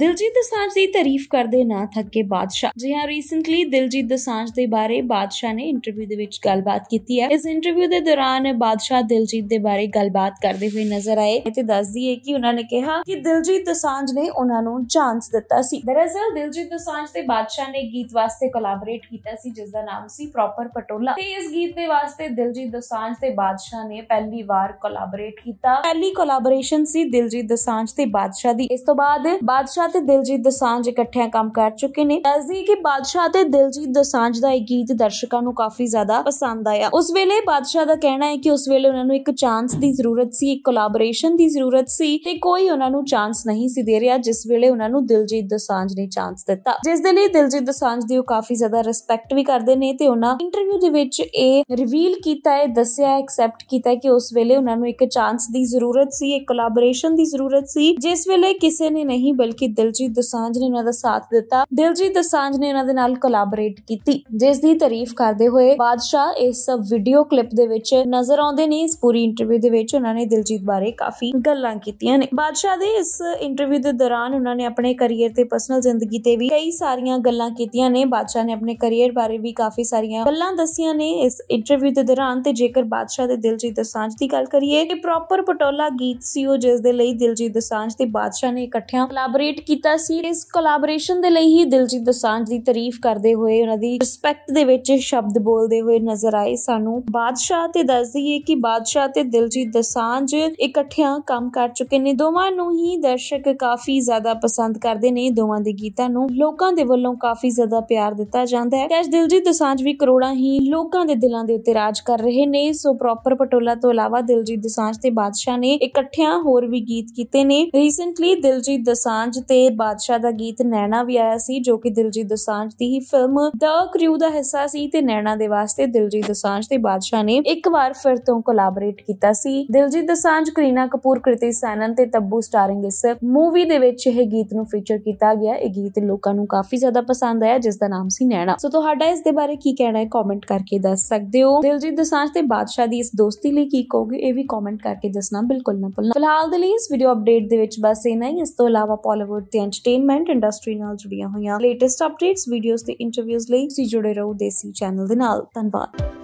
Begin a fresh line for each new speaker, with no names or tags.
ਦਿਲਜੀਤ ਦਸਾਂਝ ਦੀ ਤਾਰੀਫ ਕਰਦੇ ਨਾ ਥੱਕੇ ਬਾਦਸ਼ਾਹ ਜੀ ਹਾਂ ਰੀਸੈਂਟਲੀ ਦਿਲਜੀਤ ਦਸਾਂਝ ਦੇ ਬਾਰੇ ਬਾਦਸ਼ਾਹ ਨੇ ਇੰਟਰਵਿਊ ਦੇ ਵਿੱਚ ਗੱਲਬਾਤ ਕੀਤੀ ਹੈ ਇਸ ਇੰਟਰਵਿਊ ਦੇ ਦੌਰਾਨ ਬਾਦਸ਼ਾਹ ਦਿਲਜੀਤ ਦੇ ਬਾਰੇ ਗੱਲਬਾਤ ਕਰਦੇ ਹੋਏ ਨਜ਼ਰ ਆਏ ਤੇ ਦੱਸਦੀ ਹੈ ਕਿ ਉਹਨਾਂ ਨੇ ਕਿਹਾ ਕਿ ਦਿਲਜੀਤ ਦਸਾਂਝ ਨੇ ਉਹਨਾਂ ਨੂੰ ਚਾਂਸ ਦਿੱਤਾ ਸੀ ਦਰਅਸਲ ਦਿਲਜੀਤ ਦਸਾਂਝ ਤੇ ਬਾਦਸ਼ਾਹ ਨੇ ਗੀਤ ਵਾਸਤੇ ਕੋਲਾਬੋਰੇਟ ਕੀਤਾ ਸੀ ਜਿਸ ਦਾ ਨਾਮ ਸੀ ਪ੍ਰੋਪਰ ਪਟੋਲਾ ਤੇ ਇਸ ਗੀਤ ਦੇ ਵਾਸਤੇ ਦਿਲਜੀਤ ਦਸਾਂਝ ਤੇ ਬਾਦਸ਼ਾਹ ਨੇ ਪਹਿਲੀ ਵਾਰ ਕੋਲਾਬੋਰੇਟ ਕੀਤਾ ਪਹਿਲੀ ਕੋਲਾਬੋਰੇਸ਼ਨ ਸੀ ਦਿਲਜੀਤ ਦਸਾਂਝ ਤੇ ਬਾਦਸ਼ਾਹ ਦੀ ਇਸ ਤੋਂ ਬਾਅਦ ਬਾਦਸ਼ਾਹ ਤੇ ਦਿਲਜੀਤ ਦਸਾਂਜ ਇਕੱਠਿਆਂ ਕੰਮ ਕਰ ਚੁੱਕੇ ਨੇ ਦੱਸਦੀ ਕਿ ਬਾਦਸ਼ਾਹ ਤੇ ਦਿਲਜੀਤ ਦਸਾਂਜ ਦਾ ਇਹ ਗੀਤ ਦਰਸ਼ਕਾਂ ਨੂੰ ਕਾਫੀ ਜ਼ਿਆਦਾ ਪਸੰਦ ਆਇਆ ਉਸ ਵੇਲੇ ਬਾਦਸ਼ਾਹ ਦਾ ਕਹਿਣਾ ਹੈ ਕਿ ਉਸ ਵੇਲੇ ਉਹਨਾਂ ਨੂੰ ਇੱਕ ਚਾਂਸ ਦੀ ਜ਼ਰੂਰਤ ਸੀ ਇੱਕ ਕੋਲਾਬੋਰੇਸ਼ਨ ਦੀ ਜ਼ਰੂਰਤ ਸੀ ਤੇ ਕੋਈ ਉਹਨਾਂ ਨੂੰ ਚਾਂਸ ਨਹੀਂ ਸੀ ਦੇ ਰਿਹਾ ਜਿਸ ਵੇਲੇ ਉਹਨਾਂ ਨੂੰ ਦਿਲਜੀਤ ਦਸਾਂਜ ਨੇ ਚਾਂਸ ਦਿੱਤਾ ਜਿਸ ਦੇ ਲਈ ਦਿਲਜੀਤ ਦਸਾਂਜ ਦੀ ਉਹ ਕਾਫੀ ਜ਼ਿਆਦਾ ਰਿਸਪੈਕਟ ਵੀ ਕਰਦੇ ਨੇ ਤੇ ਉਹਨਾਂ ਇੰਟਰਵਿਊ ਦੇ ਵਿੱਚ ਇਹ ਰਿਵੀਲ ਕੀਤਾ ਹੈ ਦੱਸਿਆ ਐਕਸੈਪਟ ਕੀਤਾ ਕਿ ਉਸ ਵੇਲੇ ਉਹਨਾਂ ਨੂੰ ਇੱਕ ਚਾਂਸ ਦੀ ਜ਼ਰੂਰਤ ਸੀ ਇੱਕ ਕੋਲਾਬੋਰੇਸ਼ਨ ਦੀ ਜ਼ਰੂਰਤ ਸੀ ਜਿਸ ਵੇਲੇ ਕਿਸੇ ਨੇ ਨਹੀਂ ਬਲਕਿ ਦਿਲਜੀਤ ਦਸਾਂਝ ਨੇ ਉਹਨਾਂ ਦਾ ਸਾਥ ਦਿੱਤਾ ਦਿਲਜੀਤ ਦਸਾਂਝ ਨੇ ਉਹਨਾਂ ਦੇ ਨਾਲ ਕੋਲਾਬੋਰੇਟ ਕੀਤੀ ਜਿਸ ਦੀ ਤਾਰੀਫ ਕਰਦੇ ਹੋਏ ਬਾਦਸ਼ਾਹ ਇਸ ਵੀਡੀਓ ਕਲਿੱਪ ਦੇ ਵਿੱਚ ਨਜ਼ਰ ਆਉਂਦੇ ਨੇ ਇਸ ਪੂਰੀ ਇੰਟਰਵਿਊ ਦੇ ਵਿੱਚ ਉਹਨਾਂ ਨੇ ਦਿਲਜੀਤ ਬਾਰੇ ਕਾਫੀ ਗੱਲਾਂ ਕੀਤੀਆਂ ਨੇ ਬਾਦਸ਼ਾਹ ਦੇ ਇਸ ਇੰਟਰਵਿਊ ਦੇ ਦੌਰਾਨ ਉਹਨਾਂ ਨੇ ਆਪਣੇ ਕੈਰੀਅਰ ਤੇ ਪਰਸਨਲ ਜ਼ਿੰਦਗੀ ਤੇ ਵੀ ਕਈ ਸਾਰੀਆਂ ਗੱਲਾਂ ਕੀਤੀਆਂ ਨੇ ਬਾਦਸ਼ਾਹ ਨੇ ਆਪਣੇ ਕੈਰੀਅਰ ਬਾਰੇ ਵੀ ਕਾਫੀ ਸਾਰੀਆਂ ਗੱਲਾਂ ਦੱਸੀਆਂ ਨੇ ਇਸ ਇੰਟਰਵਿਊ ਦੇ ਦੌਰਾਨ ਤੇ ਜੇਕਰ ਬਾਦਸ਼ਾਹ ਦੇ ਦਿਲਜੀਤ ਦਸਾਂਝ ਦੀ ਗੱਲ ਕਰੀਏ ਕਿ ਪ੍ਰੋਪਰ ਪਟੋਲਾ ਗੀਤ ਸੀ ਉਹ ਜਿਸ ਦੇ ਲਈ ਦਿਲਜੀਤ ਦਸਾਂਝ ਤੇ ਬਾਦਸ਼ਾਹ ਨੇ ਇਕੱਠਿਆਂ ਕੋਲਾਬੋਰੇਟ ਕੀਤਾ ਸੀ ਇਸ ਕੋਲੈਬੋਰੇਸ਼ਨ ਦੇ ਲਈ ਹੀ ਦਿਲਜੀਤ ਦੋਸਾਂਝ ਦੀ ਤਾਰੀਫ ਕਰਦੇ ਹੋਏ ਉਹਨਾਂ ਦੀ ਰਿਸਪੈਕਟ ਦੇ ਵਿੱਚ ਸ਼ਬਦ ਬੋਲਦੇ ਹੋਏ ਨਜ਼ਰ ਆਏ ਸਾਨੂੰ ਬਾਦਸ਼ਾਹ ਤੇ ਦੱਸ ਦਈਏ ਕਿ ਬਾਦਸ਼ਾਹ ਤੇ ਦਿਲਜੀਤ ਦੋਸਾਂਝ ਇਕੱਠਿਆਂ ਕੰਮ ਕਰ ਚੁੱਕੇ ਨੇ ਦੋਵਾਂ ਨੂੰ ਹੀ ਦਰਸ਼ਕ ਕਾਫੀ ਜ਼ਿਆਦਾ ਪਸੰਦ ਕਰਦੇ ਨੇ ਦੋਵਾਂ ਦੇ ਗੀਤਾਂ ਨੂੰ ਲੋਕਾਂ ਦੇ ਵੱਲੋਂ ਕਾਫੀ ਜ਼ਿਆਦਾ ਪਿਆਰ ਦਿੱਤਾ ਜਾਂਦਾ ਹੈ ਕਿ ਦਿਲਜੀਤ ਦੋਸਾਂਝ ਵੀ ਕਰੋੜਾਂ ਹੀ ਲੋਕਾਂ ਦੇ ਦਿਲਾਂ ਦੇ ਉੱਤੇ ਰਾਜ ਕਰ ਰਹੇ ਨੇ ਸੋ ਪ੍ਰੋਪਰ ਪਟੋਲਾ ਤੋਂ ਇਲਾਵਾ ਦਿਲਜੀਤ ਦੋਸਾਂਝ ਤੇ ਬਾਦਸ਼ਾਹ ਨੇ ਇਕੱਠਿਆਂ ਹੋਰ ਵੀ ਗੀਤ ਕੀਤੇ ਨੇ ਰੀਸੈਂਟਲੀ ਦਿਲਜੀਤ ਦੋਸਾਂਝ ਤੇ ਤੇ ਬਾਦਸ਼ਾਹ ਦਾ ਗੀਤ ਨੈਣਾ ਵੀ ਆਇਆ ਸੀ ਜੋ ਕਿ ਦਿਲਜੀਤ ਦੋਸਾਂਝ ਦੀ ਹੀ ਫਿਲਮ ਦਾ ਕ੍ਰਿਊ ਦਾ ਹਿੱਸਾ ਸੀ ਤੇ ਨੈਣਾ ਦੇ ਵਾਸਤੇ ਦਿਲਜੀਤ ਦੋਸਾਂਝ ਤੇ ਬਾਦਸ਼ਾਹ ਨੇ ਇੱਕ ਵਾਰ ਫਿਰ ਤੋਂ ਕੋਲਾਬੋਰੇਟ ਕੀਤਾ ਸੀ ਦਿਲਜੀਤ ਦੋਸਾਂਝ ਕਰੀਨਾ ਕਪੂਰ ਕ੍ਰਿਤੀ ਸੈਨਨ ਤੇ ਤੱਬੂ ਸਟਾਰਿੰਗ ਇਸ ਮੂਵੀ ਦੇ ਵਿੱਚ ਇਹ ਗੀਤ ਨੂੰ ਫੀਚਰ ਕੀਤਾ ਗਿਆ ਇਹ ਗੀਤ ਲੋਕਾਂ ਨੂੰ ਕਾਫੀ ਜ਼ਿਆਦਾ ਪਸੰਦ ਆਇਆ ਜਿਸ ਦਾ ਨਾਮ ਸੀ ਨੈਣਾ ਸੋ ਤੁਹਾਡਾ ਇਸ ਦੇ ਬਾਰੇ ਕੀ ਕਹਿਣਾ ਹੈ ਕਮੈਂਟ ਕਰਕੇ ਦੱਸ ਸਕਦੇ ਹੋ ਦਿਲਜੀਤ ਦੋਸਾਂਝ ਤੇ ਬਾਦਸ਼ਾਹ ਦੀ ਇਸ ਦੋਸਤੀ ਲਈ ਕੀ ਕਹੋਗੇ ਇਹ ਵੀ ਕਮੈਂਟ ਕਰਕੇ ਦੱਸਣਾ ਬਿਲਕੁਲ ਨਾ ਭੁੱਲਣਾ ਫਿਲਹਾਲ ਦੇ ਲਈ ਇਸ ਵੀਡੀਓ ਅਪਡੇਟ ਦੇ ਵਿੱਚ ਬਸ ਇਹ ਨਹੀਂ ਇਸ ਤੋਂ ਇਲਾਵਾ ਪੋਲੀਵੁੱਡ ਤੇ ਐਂਟਰਟੇਨਮੈਂਟ ਇੰਡਸਟਰੀ ਨਾਲ ਜੁੜੀਆਂ ਹੋਈਆਂ ਲੇਟੈਸਟ ਅਪਡੇਟਸ ਵੀਡੀਓਜ਼ ਤੇ ਇੰਟਰਵਿਊਜ਼ ਲਈ ਤੁਸੀਂ ਜੁੜੇ ਰਹੋ ਦੇਸੀ ਚੈਨਲ ਦੇ ਨਾਲ ਧੰਨਵਾਦ